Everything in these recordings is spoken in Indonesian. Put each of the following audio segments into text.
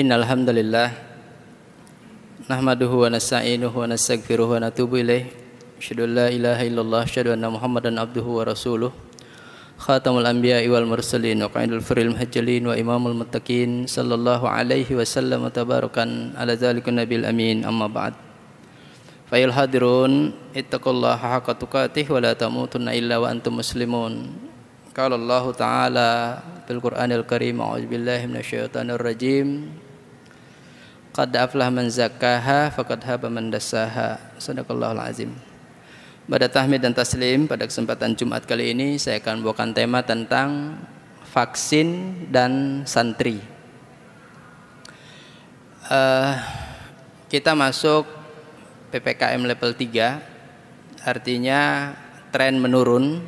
إن الحمد لله نحمده ونستعينه ونستغفره ونتوب إليه أشهد أن لا إله إلا الله أشهد أن محمدا عبده ورسوله خاتم الأنبياء والمرسلين وقائد الفر المهجلين وإمام المتقين صلى الله عليه وسلم تباركا على ذلك النبي الأمين أما بعد فأيها الحاضرون اتقوا الله حق تقاته ولا تموتن إلا وأنتم مسلمون قال الله تعالى في القرآن الكريم أعوذ بالله من الشيطان الرجيم Qad aflah man zakkaha faqad haba man dassaha. Sadaqallahul azim. Pada tahmid dan taslim pada kesempatan Jumat kali ini saya akan bawakan tema tentang vaksin dan santri. Uh, kita masuk PPKM level 3 artinya tren menurun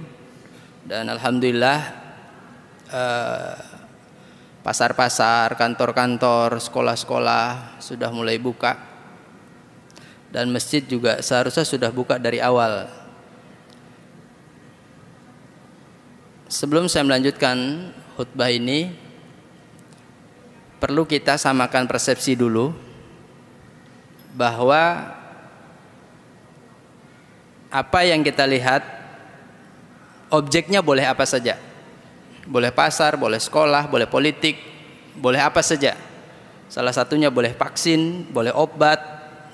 dan alhamdulillah uh, pasar-pasar, kantor-kantor, sekolah-sekolah sudah mulai buka. Dan masjid juga seharusnya sudah buka dari awal. Sebelum saya melanjutkan khutbah ini, perlu kita samakan persepsi dulu bahwa apa yang kita lihat objeknya boleh apa saja boleh pasar, boleh sekolah, boleh politik, boleh apa saja. Salah satunya boleh vaksin, boleh obat.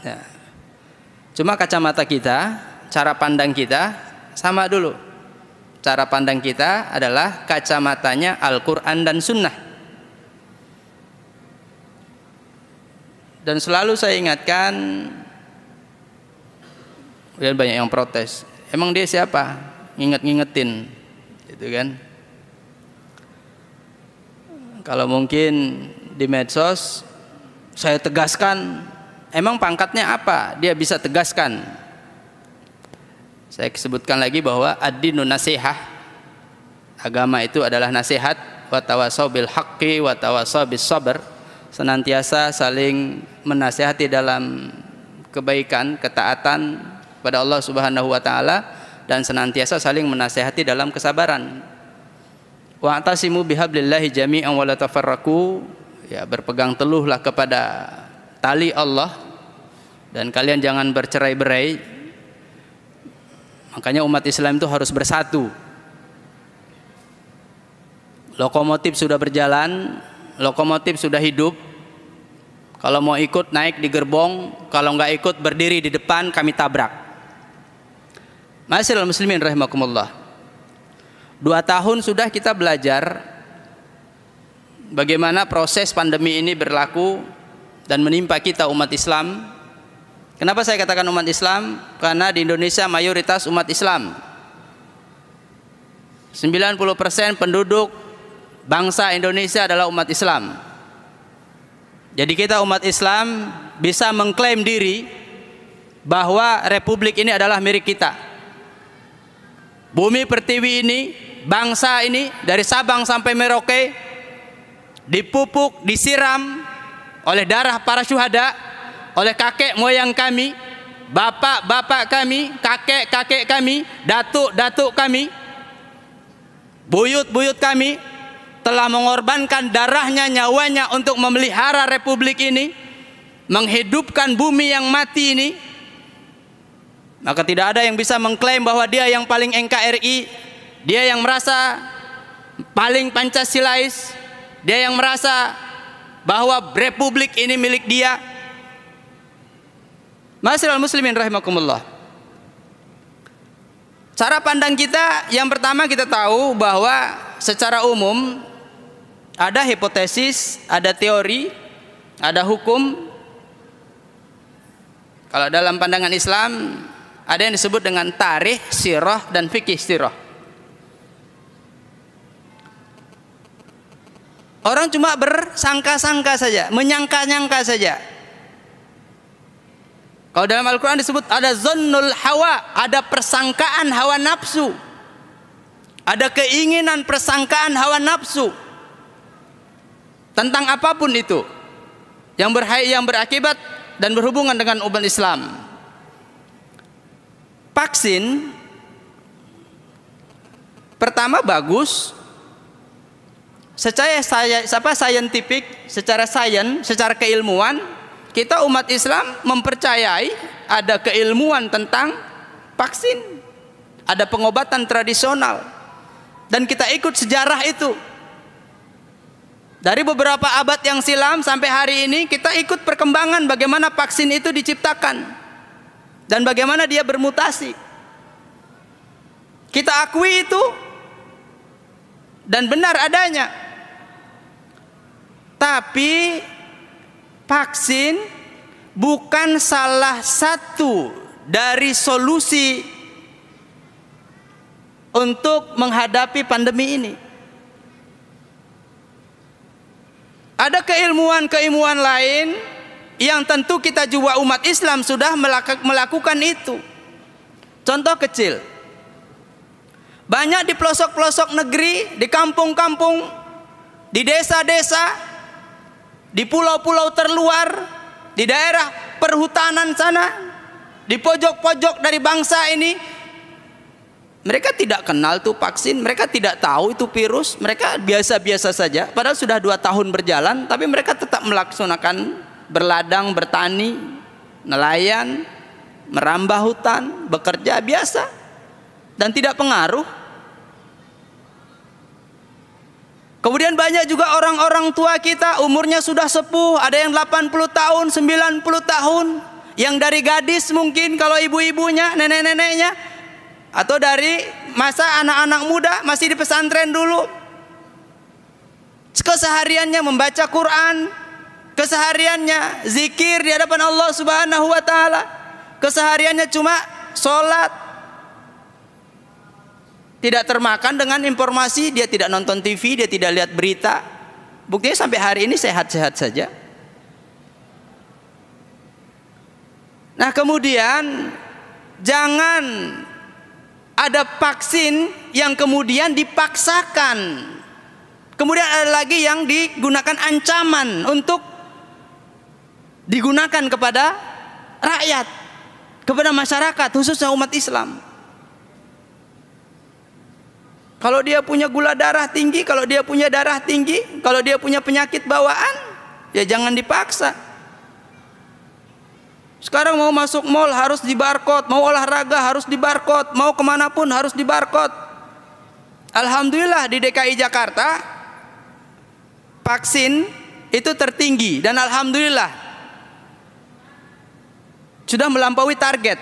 Ya. Cuma kacamata kita, cara pandang kita sama dulu. Cara pandang kita adalah kacamatanya Al-Quran dan Sunnah. Dan selalu saya ingatkan, banyak yang protes. Emang dia siapa? ingat ingetin gitu kan? Kalau mungkin di medsos saya tegaskan emang pangkatnya apa? Dia bisa tegaskan. Saya sebutkan lagi bahwa ad-dinu nasihah. Agama itu adalah nasihat wa bil haqqi wa bil bis sabr. Senantiasa saling menasihati dalam kebaikan, ketaatan kepada Allah Subhanahu wa taala dan senantiasa saling menasehati dalam kesabaran. Wa'tasimu bihablillahi jami'an wa latafarraku Ya, berpegang teluhlah kepada tali Allah dan kalian jangan bercerai-berai. Makanya umat Islam itu harus bersatu. Lokomotif sudah berjalan, lokomotif sudah hidup. Kalau mau ikut naik di gerbong, kalau nggak ikut berdiri di depan kami tabrak. Masyaallah muslimin rahimakumullah. Dua tahun sudah kita belajar bagaimana proses pandemi ini berlaku dan menimpa kita umat Islam. Kenapa saya katakan umat Islam? Karena di Indonesia mayoritas umat Islam. 90% penduduk bangsa Indonesia adalah umat Islam. Jadi kita umat Islam bisa mengklaim diri bahwa republik ini adalah milik kita. Bumi pertiwi ini bangsa ini dari Sabang sampai Merauke dipupuk, disiram oleh darah para syuhada, oleh kakek moyang kami, bapak-bapak kami, kakek-kakek kami, datuk-datuk kami, buyut-buyut kami telah mengorbankan darahnya, nyawanya untuk memelihara republik ini, menghidupkan bumi yang mati ini. Maka tidak ada yang bisa mengklaim bahwa dia yang paling NKRI dia yang merasa paling Pancasilais, dia yang merasa bahwa republik ini milik dia. Masyarakat muslimin rahimakumullah. Cara pandang kita yang pertama kita tahu bahwa secara umum ada hipotesis, ada teori, ada hukum. Kalau dalam pandangan Islam ada yang disebut dengan tarikh, sirah dan fikih sirah. Orang cuma bersangka-sangka saja, menyangka-nyangka saja. Kalau dalam Al-Quran disebut ada zonul hawa, ada persangkaan hawa nafsu. Ada keinginan persangkaan hawa nafsu. Tentang apapun itu. Yang, berhai, yang berakibat dan berhubungan dengan umat Islam. Vaksin pertama bagus secara saya apa saintifik, secara sains, secara keilmuan, kita umat Islam mempercayai ada keilmuan tentang vaksin, ada pengobatan tradisional dan kita ikut sejarah itu. Dari beberapa abad yang silam sampai hari ini kita ikut perkembangan bagaimana vaksin itu diciptakan dan bagaimana dia bermutasi. Kita akui itu dan benar adanya. Tapi vaksin bukan salah satu dari solusi untuk menghadapi pandemi ini. Ada keilmuan-keilmuan lain yang tentu kita juga umat Islam sudah melakukan itu. Contoh kecil. Banyak di pelosok-pelosok negeri, di kampung-kampung, di desa-desa di pulau-pulau terluar, di daerah perhutanan sana, di pojok-pojok dari bangsa ini, mereka tidak kenal tuh vaksin, mereka tidak tahu itu virus, mereka biasa-biasa saja. Padahal sudah dua tahun berjalan, tapi mereka tetap melaksanakan berladang, bertani, nelayan, merambah hutan, bekerja biasa, dan tidak pengaruh Kemudian banyak juga orang-orang tua kita umurnya sudah sepuh, ada yang 80 tahun, 90 tahun, yang dari gadis mungkin kalau ibu-ibunya, nenek-neneknya atau dari masa anak-anak muda masih di pesantren dulu. Kesehariannya membaca Quran, kesehariannya zikir di hadapan Allah Subhanahu wa taala. Kesehariannya cuma sholat. Tidak termakan dengan informasi, dia tidak nonton TV, dia tidak lihat berita. Buktinya sampai hari ini sehat-sehat saja. Nah, kemudian jangan ada vaksin yang kemudian dipaksakan. Kemudian ada lagi yang digunakan ancaman untuk digunakan kepada rakyat, kepada masyarakat, khususnya umat Islam. Kalau dia punya gula darah tinggi, kalau dia punya darah tinggi, kalau dia punya penyakit bawaan, ya jangan dipaksa. Sekarang mau masuk mall harus di barcode, mau olahraga harus di barcode, mau kemanapun harus di barcode. Alhamdulillah di DKI Jakarta vaksin itu tertinggi dan alhamdulillah sudah melampaui target.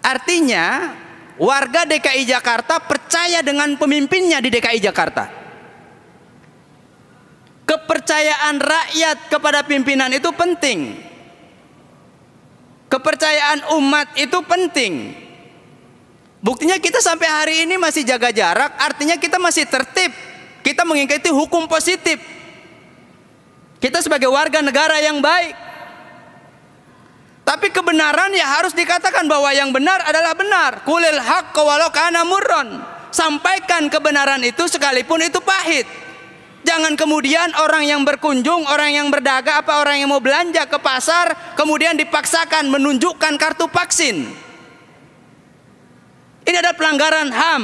Artinya warga DKI Jakarta percaya dengan pemimpinnya di DKI Jakarta. Kepercayaan rakyat kepada pimpinan itu penting. Kepercayaan umat itu penting. Buktinya kita sampai hari ini masih jaga jarak, artinya kita masih tertib. Kita mengikuti hukum positif. Kita sebagai warga negara yang baik. Tapi kebenaran ya harus dikatakan bahwa yang benar adalah benar. Kulil hak walau kana muron Sampaikan kebenaran itu sekalipun itu pahit. Jangan kemudian orang yang berkunjung, orang yang berdagang, apa orang yang mau belanja ke pasar, kemudian dipaksakan menunjukkan kartu vaksin. Ini adalah pelanggaran HAM.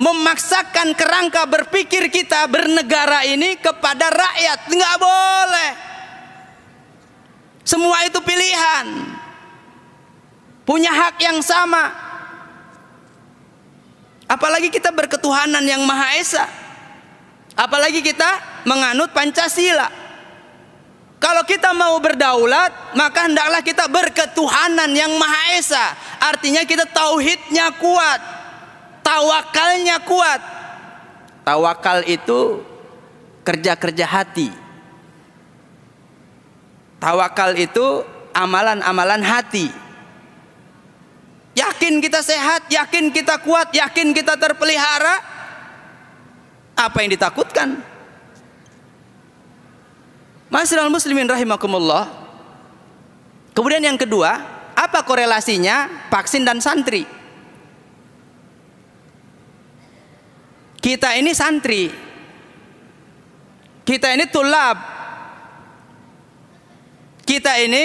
memaksakan kerangka berpikir kita bernegara ini kepada rakyat. Nggak boleh. Semua itu pilihan. Punya hak yang sama. Apalagi kita berketuhanan yang Maha Esa. Apalagi kita menganut Pancasila. Kalau kita mau berdaulat, maka hendaklah kita berketuhanan yang Maha Esa. Artinya kita tauhidnya kuat, tawakalnya kuat. Tawakal itu kerja-kerja hati. Tawakal itu amalan-amalan hati. Yakin kita sehat, yakin kita kuat, yakin kita terpelihara. Apa yang ditakutkan? Masyarakat muslimin rahimakumullah. Kemudian yang kedua, apa korelasinya vaksin dan santri? Kita ini santri. Kita ini tulab. Kita ini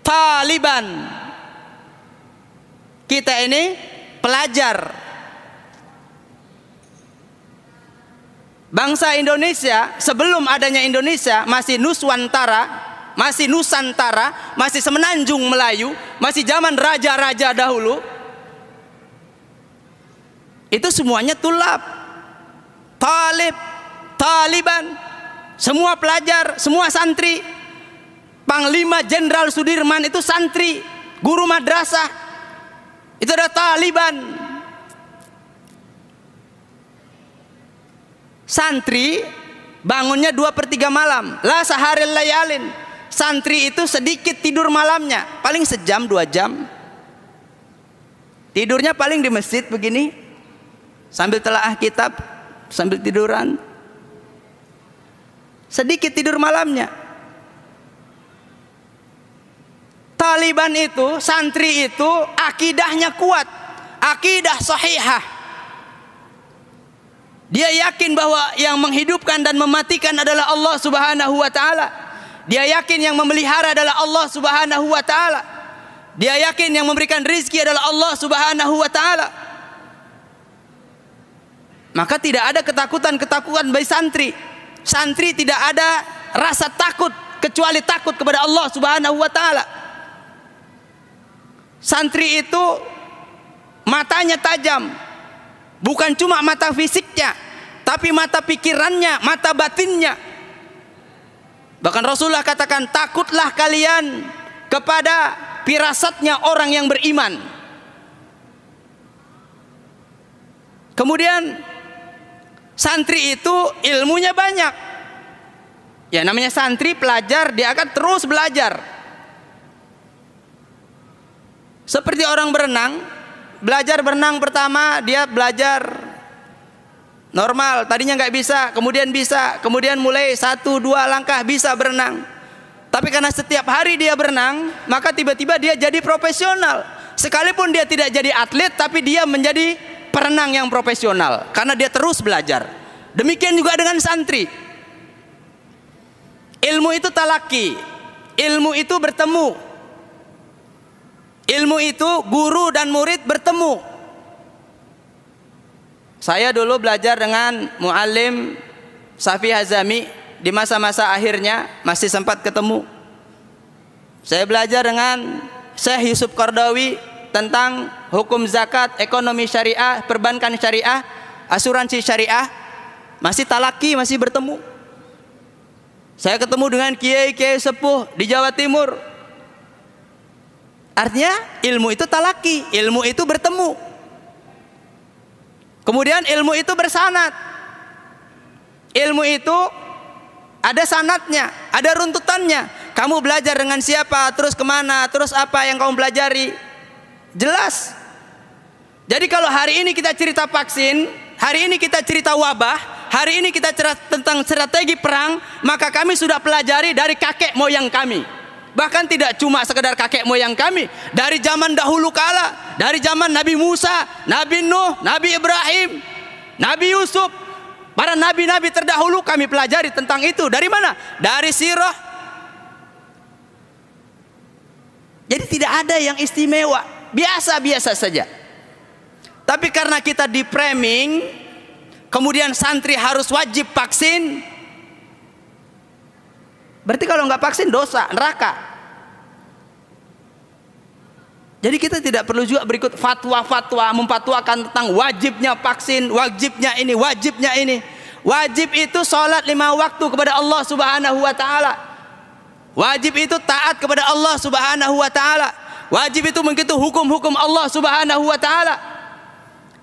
taliban. Kita ini pelajar. Bangsa Indonesia sebelum adanya Indonesia masih Nuswantara, masih Nusantara, masih Semenanjung Melayu, masih zaman raja-raja dahulu. Itu semuanya tulab. Talib, Taliban, semua pelajar, semua santri. Panglima Jenderal Sudirman itu santri, guru madrasah. Itu ada Taliban. Santri bangunnya dua per tiga malam. lah sehari layalin. Santri itu sedikit tidur malamnya. Paling sejam dua jam. Tidurnya paling di masjid begini. Sambil telaah kitab, sambil tiduran. Sedikit tidur malamnya. Taliban itu, santri itu akidahnya kuat, akidah sahihah. Dia yakin bahwa yang menghidupkan dan mematikan adalah Allah Subhanahu wa taala. Dia yakin yang memelihara adalah Allah Subhanahu wa taala. Dia yakin yang memberikan rizki adalah Allah Subhanahu wa taala. Maka tidak ada ketakutan-ketakutan bagi santri. Santri tidak ada rasa takut kecuali takut kepada Allah Subhanahu wa taala. Santri itu matanya tajam. Bukan cuma mata fisiknya, tapi mata pikirannya, mata batinnya. Bahkan Rasulullah katakan, "Takutlah kalian kepada pirasatnya orang yang beriman." Kemudian Santri itu ilmunya banyak. Ya namanya santri pelajar dia akan terus belajar. Seperti orang berenang, belajar berenang pertama dia belajar normal, tadinya nggak bisa, kemudian bisa, kemudian mulai satu dua langkah bisa berenang. Tapi karena setiap hari dia berenang, maka tiba-tiba dia jadi profesional. Sekalipun dia tidak jadi atlet, tapi dia menjadi perenang yang profesional karena dia terus belajar. Demikian juga dengan santri. Ilmu itu talaki, ilmu itu bertemu. Ilmu itu guru dan murid bertemu. Saya dulu belajar dengan muallim Safi Hazami di masa-masa akhirnya masih sempat ketemu. Saya belajar dengan Syekh Yusuf Kordawi tentang hukum zakat, ekonomi syariah, perbankan syariah, asuransi syariah masih talaki, masih bertemu. Saya ketemu dengan kiai-kiai sepuh di Jawa Timur. Artinya ilmu itu talaki, ilmu itu bertemu. Kemudian ilmu itu bersanat. Ilmu itu ada sanatnya, ada runtutannya. Kamu belajar dengan siapa, terus kemana, terus apa yang kamu pelajari, Jelas. Jadi kalau hari ini kita cerita vaksin, hari ini kita cerita wabah, hari ini kita cerita tentang strategi perang, maka kami sudah pelajari dari kakek moyang kami. Bahkan tidak cuma sekedar kakek moyang kami, dari zaman dahulu kala, dari zaman Nabi Musa, Nabi Nuh, Nabi Ibrahim, Nabi Yusuf, para nabi-nabi terdahulu kami pelajari tentang itu. Dari mana? Dari sirah. Jadi tidak ada yang istimewa biasa-biasa saja. Tapi karena kita di framing, kemudian santri harus wajib vaksin. Berarti kalau nggak vaksin dosa, neraka. Jadi kita tidak perlu juga berikut fatwa-fatwa memfatwakan tentang wajibnya vaksin, wajibnya ini, wajibnya ini. Wajib itu sholat lima waktu kepada Allah subhanahu wa ta'ala. Wajib itu taat kepada Allah subhanahu wa ta'ala. Wajib itu mengikuti hukum-hukum Allah Subhanahu wa taala.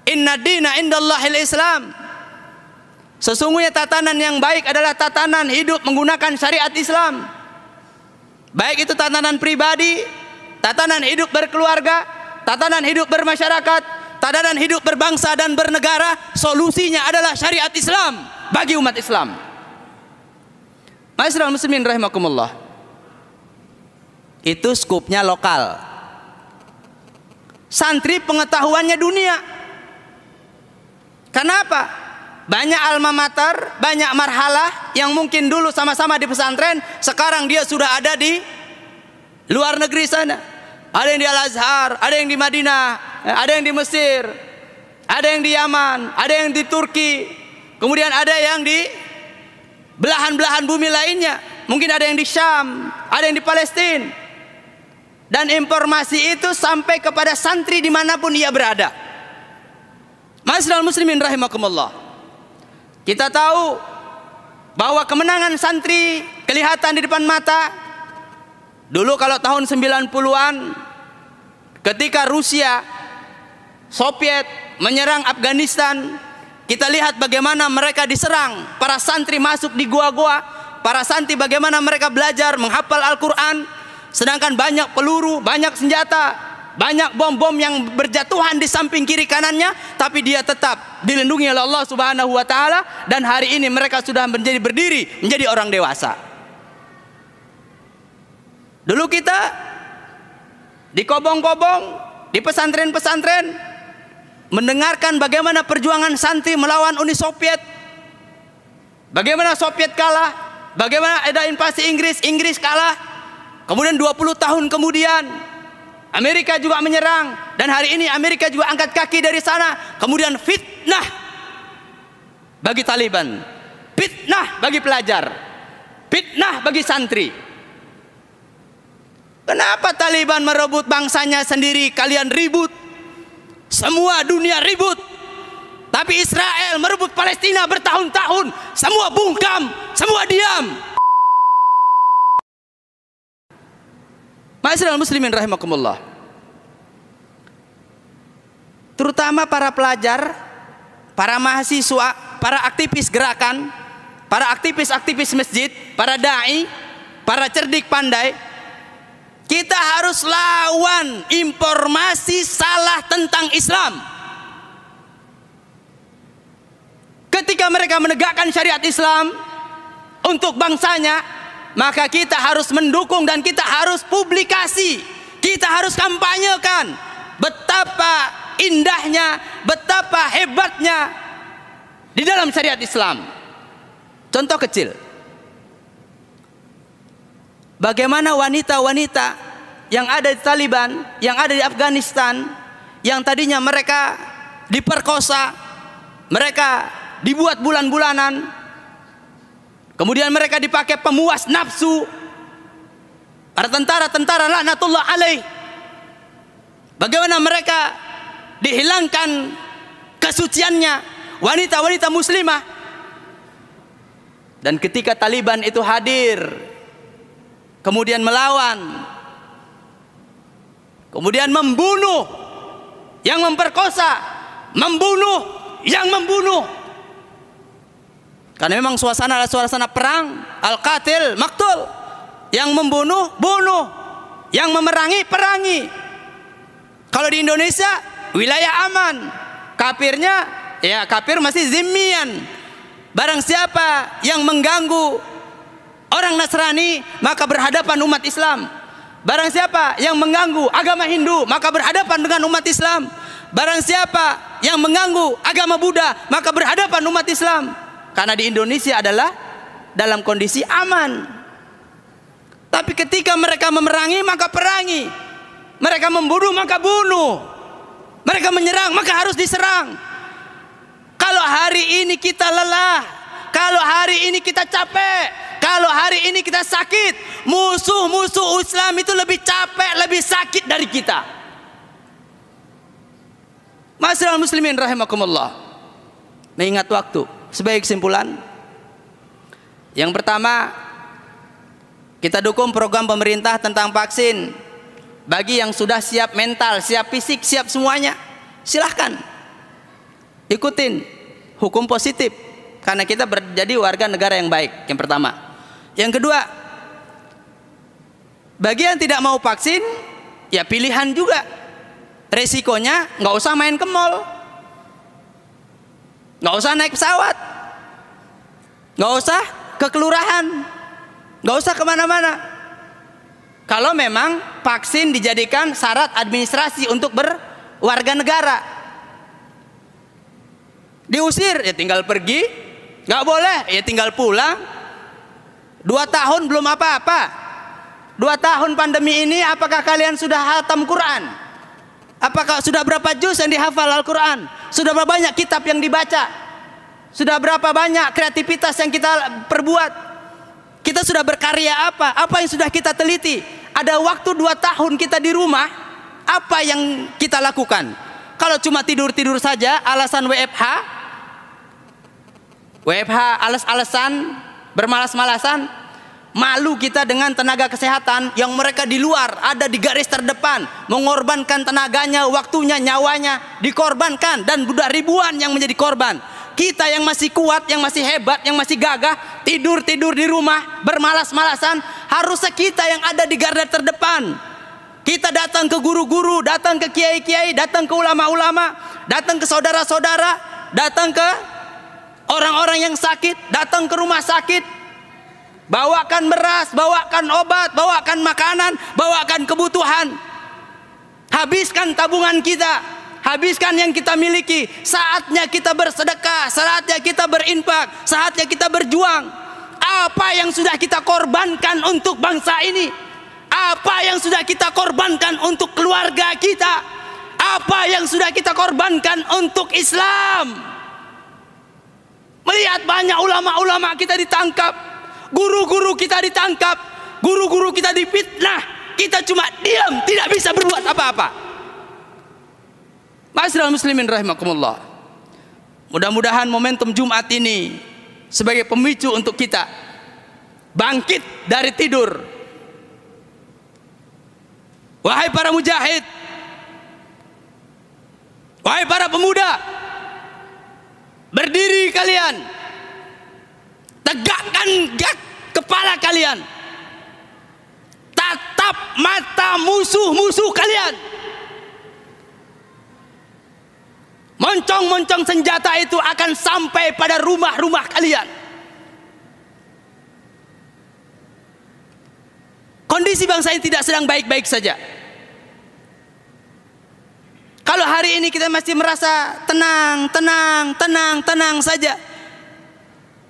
Inna dina indallahil Islam. Sesungguhnya tatanan yang baik adalah tatanan hidup menggunakan syariat Islam. Baik itu tatanan pribadi, tatanan hidup berkeluarga, tatanan hidup bermasyarakat, tatanan hidup berbangsa dan bernegara, solusinya adalah syariat Islam bagi umat Islam. Masyarakat muslimin rahimakumullah. Itu skupnya lokal santri pengetahuannya dunia. Kenapa? Banyak alma mater, banyak marhalah yang mungkin dulu sama-sama di pesantren, sekarang dia sudah ada di luar negeri sana. Ada yang di Al-Azhar, ada yang di Madinah, ada yang di Mesir, ada yang di Yaman, ada yang di Turki, kemudian ada yang di belahan-belahan bumi lainnya. Mungkin ada yang di Syam, ada yang di Palestina. Dan informasi itu sampai kepada santri dimanapun ia berada. Masyarakat muslimin rahimakumullah. Kita tahu bahwa kemenangan santri kelihatan di depan mata. Dulu kalau tahun 90-an ketika Rusia Soviet menyerang Afghanistan, kita lihat bagaimana mereka diserang, para santri masuk di gua-gua, para santri bagaimana mereka belajar menghafal Al-Qur'an, Sedangkan banyak peluru, banyak senjata, banyak bom-bom yang berjatuhan di samping kiri kanannya, tapi dia tetap dilindungi oleh Allah Subhanahu wa taala dan hari ini mereka sudah menjadi berdiri, menjadi orang dewasa. Dulu kita di kobong-kobong, di pesantren-pesantren mendengarkan bagaimana perjuangan santri melawan Uni Soviet. Bagaimana Soviet kalah, bagaimana ada invasi Inggris, Inggris kalah, Kemudian 20 tahun kemudian Amerika juga menyerang dan hari ini Amerika juga angkat kaki dari sana. Kemudian fitnah bagi Taliban, fitnah bagi pelajar, fitnah bagi santri. Kenapa Taliban merebut bangsanya sendiri? Kalian ribut. Semua dunia ribut. Tapi Israel merebut Palestina bertahun-tahun. Semua bungkam, semua diam. Ma'asyiral muslimin rahimakumullah. Terutama para pelajar, para mahasiswa, para aktivis gerakan, para aktivis-aktivis masjid, para dai, para cerdik pandai, kita harus lawan informasi salah tentang Islam. Ketika mereka menegakkan syariat Islam untuk bangsanya, maka kita harus mendukung dan kita harus publikasi. Kita harus kampanyekan betapa indahnya, betapa hebatnya di dalam syariat Islam. Contoh kecil. Bagaimana wanita-wanita yang ada di Taliban, yang ada di Afghanistan, yang tadinya mereka diperkosa, mereka dibuat bulan-bulanan, Kemudian mereka dipakai pemuas nafsu. Para tentara-tentara laknatullah alaih. Bagaimana mereka dihilangkan kesuciannya wanita-wanita muslimah. Dan ketika Taliban itu hadir, kemudian melawan, kemudian membunuh yang memperkosa, membunuh yang membunuh karena memang suasana adalah suasana perang, al-qatil maktul. Yang membunuh, bunuh. Yang memerangi, perangi. Kalau di Indonesia, wilayah aman. kapirnya ya kafir masih zimian. Barang siapa yang mengganggu orang Nasrani, maka berhadapan umat Islam. Barang siapa yang mengganggu agama Hindu, maka berhadapan dengan umat Islam. Barang siapa yang mengganggu agama Buddha, maka berhadapan umat Islam. Karena di Indonesia adalah dalam kondisi aman. Tapi ketika mereka memerangi maka perangi. Mereka membunuh maka bunuh. Mereka menyerang maka harus diserang. Kalau hari ini kita lelah, kalau hari ini kita capek, kalau hari ini kita sakit, musuh-musuh Islam itu lebih capek, lebih sakit dari kita. Masyarakat muslimin rahimakumullah. Mengingat nah, waktu sebagai kesimpulan, yang pertama kita dukung program pemerintah tentang vaksin bagi yang sudah siap mental, siap fisik, siap semuanya. Silahkan ikutin hukum positif karena kita menjadi warga negara yang baik. Yang pertama, yang kedua, bagi yang tidak mau vaksin, ya pilihan juga. Resikonya nggak usah main ke mall, Nggak usah naik pesawat. Nggak usah ke kelurahan. Nggak usah kemana-mana. Kalau memang vaksin dijadikan syarat administrasi untuk berwarga negara. Diusir, ya tinggal pergi. Nggak boleh, ya tinggal pulang. Dua tahun belum apa-apa. Dua tahun pandemi ini apakah kalian sudah hatam Quran? Apakah sudah berapa juz yang dihafal Al-Quran? Sudah berapa banyak kitab yang dibaca? Sudah berapa banyak kreativitas yang kita perbuat? Kita sudah berkarya apa? Apa yang sudah kita teliti? Ada waktu dua tahun kita di rumah, apa yang kita lakukan? Kalau cuma tidur-tidur saja, alasan WFH, WFH alas-alasan, bermalas-malasan, malu kita dengan tenaga kesehatan yang mereka di luar ada di garis terdepan mengorbankan tenaganya waktunya nyawanya dikorbankan dan budak ribuan yang menjadi korban kita yang masih kuat yang masih hebat yang masih gagah tidur tidur di rumah bermalas-malasan harusnya kita yang ada di garda terdepan kita datang ke guru-guru datang ke kiai-kiai datang ke ulama-ulama datang ke saudara-saudara datang ke orang-orang yang sakit datang ke rumah sakit Bawakan beras, bawakan obat, bawakan makanan, bawakan kebutuhan. Habiskan tabungan kita, habiskan yang kita miliki. Saatnya kita bersedekah, saatnya kita berinfak, saatnya kita berjuang. Apa yang sudah kita korbankan untuk bangsa ini? Apa yang sudah kita korbankan untuk keluarga kita? Apa yang sudah kita korbankan untuk Islam? Melihat banyak ulama-ulama kita ditangkap, Guru-guru kita ditangkap, guru-guru kita dipitnah, Kita cuma diam, tidak bisa berbuat apa-apa. Masyarakat muslimin rahimakumullah. Mudah-mudahan momentum Jumat ini sebagai pemicu untuk kita bangkit dari tidur. Wahai para mujahid, wahai para pemuda, berdiri kalian Tegakkan gak kepala kalian. Tatap mata musuh-musuh kalian. Moncong-moncong senjata itu akan sampai pada rumah-rumah kalian. Kondisi bangsa ini tidak sedang baik-baik saja. Kalau hari ini kita masih merasa tenang, tenang, tenang, tenang saja.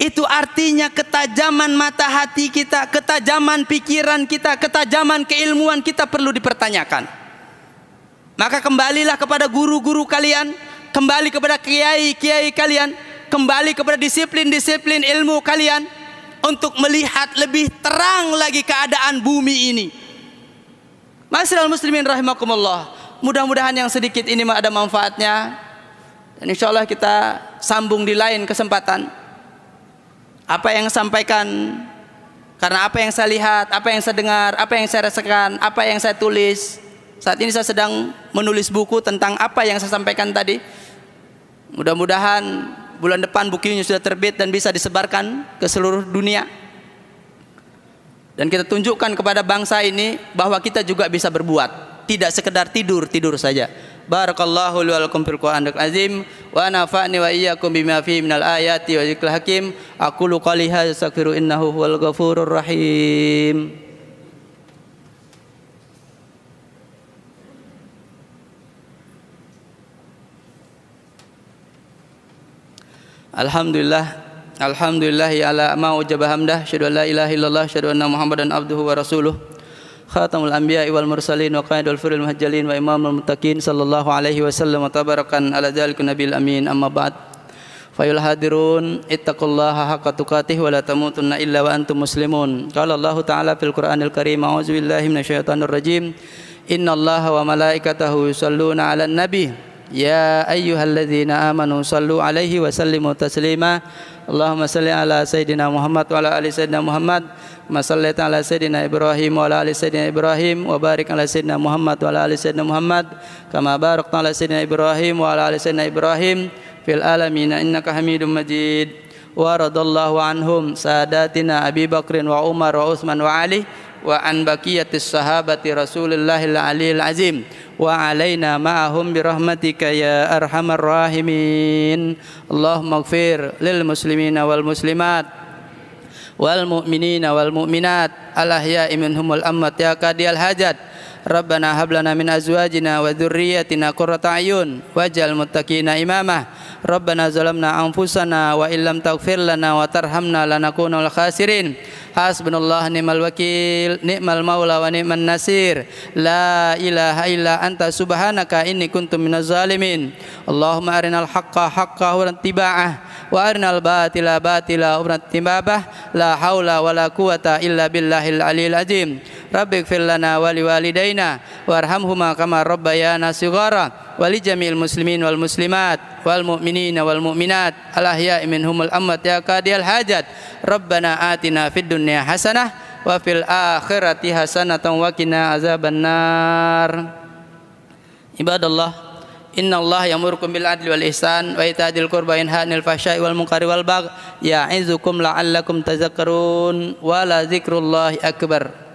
Itu artinya ketajaman mata hati kita, ketajaman pikiran kita, ketajaman keilmuan kita perlu dipertanyakan. Maka kembalilah kepada guru-guru kalian, kembali kepada kiai-kiai kalian, kembali kepada disiplin-disiplin ilmu kalian untuk melihat lebih terang lagi keadaan bumi ini. Masyaallah muslimin rahimakumullah. Mudah-mudahan yang sedikit ini ada manfaatnya. Dan insya Allah kita sambung di lain kesempatan. Apa yang saya sampaikan karena apa yang saya lihat, apa yang saya dengar, apa yang saya rasakan, apa yang saya tulis. Saat ini saya sedang menulis buku tentang apa yang saya sampaikan tadi. Mudah-mudahan bulan depan bukunya sudah terbit dan bisa disebarkan ke seluruh dunia. Dan kita tunjukkan kepada bangsa ini bahwa kita juga bisa berbuat, tidak sekedar tidur-tidur saja. Barakallahu li wa lakum fil Qur'anil Azim wa nafa'ni wa iyyakum bima fihi minal ayati wa dzikril hakim. Aku qali hadza astaghfiru innahu huwal ghafurur rahim. Alhamdulillah Alhamdulillah ya ala ma wajaba hamdah syadu la ilaha illallah syadu anna muhammadan abduhu wa rasuluh khatamul anbiya wal mursalin wa qaidul furul muhajjalin wa imamul muttaqin sallallahu alaihi wasallam wa tabarakan ala dzalika nabil amin amma ba'd fayul hadirun ittaqullaha haqqa tuqatih wa la tamutunna illa wa antum muslimun qala allah ta'ala fil qur'anil karim a'udzu billahi minasyaitonir rajim innallaha wa malaikatahu yusalluna 'alan nabiy يا أيها الذين آمنوا صلوا عليه وسلموا تسليما اللهم صل على سيدنا محمد وعلى آل سيدنا محمد ما صليت على سيدنا إبراهيم وعلى آل سيدنا إبراهيم وبارك على سيدنا محمد وعلى آل سيدنا محمد كما باركت على سيدنا إبراهيم وعلى آل سيدنا إبراهيم في العالمين إنك حميد مجيد ورضى الله عنهم ساداتنا أبي بكر وعمر وعثمان وعلي wa an baqiyatis sahabati Rasulillahil aliyil azim wa alaina ma'ahum bi rahmatika ya arhamar rahimin Allahumma ighfir lil muslimina wal muslimat wal mu'minina wal mu'minat al ahya'i minhum wal amwat ya qadiyal hajat Rabbana hab lana min azwajina wa dhurriyyatina qurrata ayun waj'al muttaqina imamah Rabbana zalamna anfusana wa illam taghfir lana wa tarhamna lanakunal khasirin Hasbunallah ni'mal wakil, ni'mal maula wa ni'man nasir. La ilaha illa anta subhanaka inni kuntu minaz zalimin. Allahumma arinal haqqa haqqah wa tiba'ah wa arinal batila batila wa tibabah. La haula wa la quwata illa billahil alil azim. Rabbik lana wali liwalidayna warhamhuma kama rabbayana sighara wa jami'il muslimin wal muslimat wal mu'minina wal mu'minat alahya ahya'i minhumul amwat ya qadiyal hajat Rabbana atina fid dunya hasanah wa fil akhirati hasanatan wa qina azabannar Ibadallah Inna Allah yamurukum bil adli wal ihsan wa itadil qurba yanha 'anil fahsya'i wal munkari wal bagh ya'izukum la'allakum tazakkarun wa la zikrullahi akbar